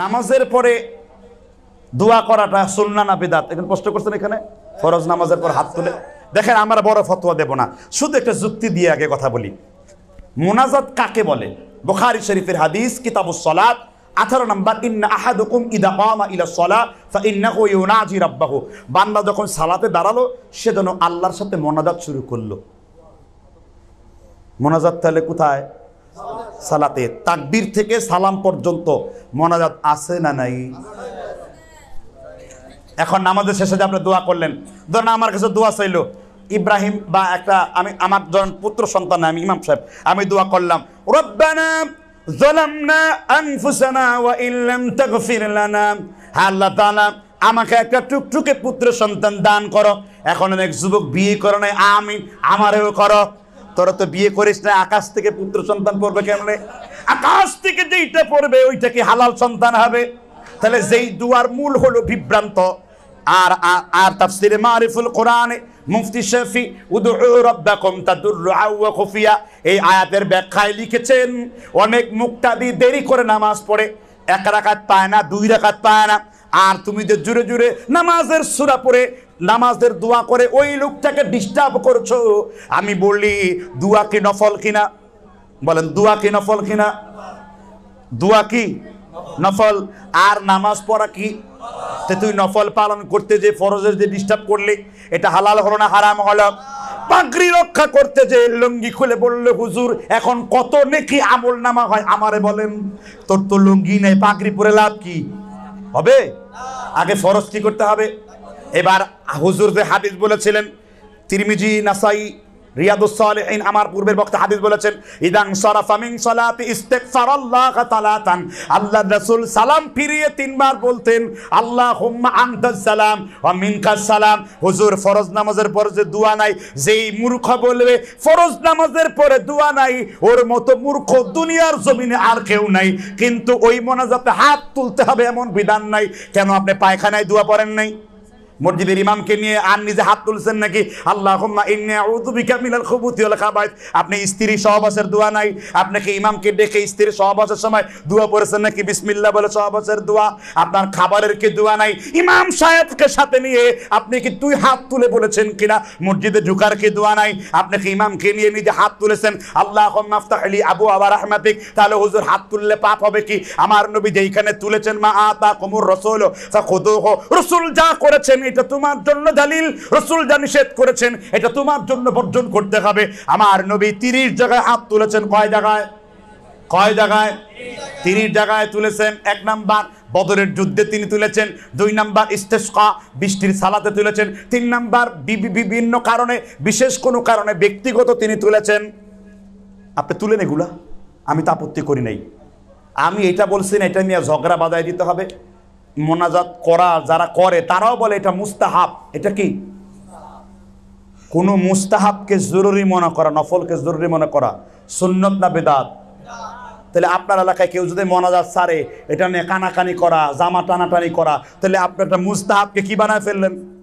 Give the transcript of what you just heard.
নামাজের পরে দোয়া করাটা সুন্না না বেদাত এখন প্রশ্ন করছেন এখানে ফরজ নামাজের পর হাত তুলে দেখেন আমার বড় ফতোয়া দেব না শুধু একটা যুক্তি দিয়ে আগে কথা বলি মোনাজাত কাকে বলে বোখারি শরীফের হাদিস কিতাবুস সালাত আঠারো নাম্বার ইন্না আহাদুকুম ইদা কামা ইলা সলা ফা ইন্নাহু আজি রাব্বাহু বান্দা যখন সালাতে দাঁড়ালো সে যেন আল্লাহর সাথে মোনাজাত শুরু করলো মোনাজাত তাহলে কোথায় সালাতে তাকবির থেকে সালাম পর্যন্ত মোনাজাত আছে না নাই এখন নামাজের শেষে যে আপনি দোয়া করলেন ধরেন আমার কাছে দোয়া চাইলো ইব্রাহিম বা একটা আমি আমার জন পুত্র সন্তান আমি ইমাম সাহেব আমি দোয়া করলাম রব্বানা জলামনা আনফুসানা ওয়া ইল্লাম তাগফির লানা হ্যাঁ, আল্লাহ তাআলা আমাকে একটা টুকটুকে পুত্র সন্তান দান করো এখন অনেক যুবক বিয়ে করে নাই আমি আমারেও করো তোরা তো বিয়ে করিস না আকাশ থেকে পুত্র সন্তান পড়বে কেমনে আকাশ থেকে যেইটা পড়বে ওইটা কি হালাল সন্তান হবে তাহলে যেই দুয়ার মূল হলো বিভ্রান্ত আর আর তাফসিরে মারিফুল কোরআনে মুফতি শফি উদউ রাব্বাকুম খুফিয়া এই আয়াতের ব্যাখ্যায় লিখেছেন অনেক মুক্তাদি দেরি করে নামাজ পড়ে এক রাকাত পায় না দুই রাকাত পায় না আর তুমি যে জুড়ে জুড়ে নামাজের সূরা পড়ে নামাজের দোয়া করে ওই লোকটাকে ডিস্টার্ব করছো আমি বলি দোয়া কি নফল কিনা বলেন দোয়া কি নফল কিনা দোয়া কি নফল আর নামাজ পড়া কি তুই নফল পালন করতে যে ফরজের যে ডিস্টার্ব করলি এটা হালাল হলো না হারাম হলো পাগড়ি রক্ষা করতে যে লুঙ্গি খুলে বললে হুজুর এখন কত নেকি আমল নামা হয় আমারে বলেন তোর তো লুঙ্গি নেই পাগড়ি পরে লাভ কি হবে আগে ফরজ কি করতে হবে এবার হুজুর যে হাদিস বলেছিলেন তিরমিজি নাসাই রিয়াদুসালেহীন আমার পূর্বের বক্তা হাদিস বলেছেন ইদাং সরাফামিং সালাতি ইস্তেকফার আল্লাহ তালাতান আল্লাহ রাসূল সালাম ফিরিয়ে তিনবার বলতেন আল্লাহ হুম আন্তাস সালাম ওয়া মিনকাস সালাম হুজুর ফরজ নামাজের পরে যে দুয়া নাই যেই মূর্খ বলবে ফরজ নামাজের পরে দুয়া নাই ওর মতো মূর্খ দুনিয়ার জমিনে আর কেউ নাই কিন্তু ওই মোনাজাতে হাত তুলতে হবে এমন বিধান নাই কেন আপনি পায়খানায় দুয়া পড়েন নাই মসজিদের ইমামকে নিয়ে আর নিজে হাত তুলছেন নাকি আল্লাহ আপনি স্ত্রী সহবাসের দোয়া নাই আপনাকে ইমামকে ডেকে স্ত্রীর সহবাসের সময় দোয়া পড়েছেন নাকি বিসমিল্লা বলে সহবাসের দোয়া আপনার খাবারের কি দোয়া নাই ইমাম সাহেবকে সাথে নিয়ে আপনি কি তুই হাত তুলে বলেছেন কিনা মসজিদে ঢুকার কি দোয়া নাই আপনাকে ইমামকে নিয়ে নিজে হাত তুলেছেন আল্লাহ আলী আবু আবার আহমাদিক তাহলে হুজুর হাত তুললে পাপ হবে কি আমার নবী যেইখানে তুলেছেন মা আতা কমুর রসুল রসুল যা করেছেন এটা তোমার জন্য দালিল রসুল যা নিষেধ করেছেন এটা তোমার জন্য বর্জন করতে হবে আমার নবী তিরিশ জায়গায় হাত তুলেছেন কয় জায়গায় কয় জায়গায় তিরিশ জায়গায় তুলেছেন এক নাম্বার বদরের যুদ্ধে তিনি তুলেছেন দুই নাম্বার ইস্তেস্কা বৃষ্টির সালাতে তুলেছেন তিন নাম্বার বিভিন্ন কারণে বিশেষ কোনো কারণে ব্যক্তিগত তিনি তুলেছেন আপনি তুলেন এগুলা আমি তো আপত্তি করি নাই আমি এটা বলছি না এটা নিয়ে ঝগড়া বাদায় দিতে হবে মোনাজাত করা যারা করে তারাও বলে এটা মুস্তাহাব এটা কি কোনো মুস্তাহাবকে জরুরি মনে করা নফলকে জরুরি মনে করা সুন্নত না বেদাত তাহলে আপনার এলাকায় কেউ যদি মনাজাত সারে এটা নিয়ে কানাকানি করা জামা টানাটানি করা তাহলে আপনার একটা মুস্তাহাবকে কি বানায় ফেললেন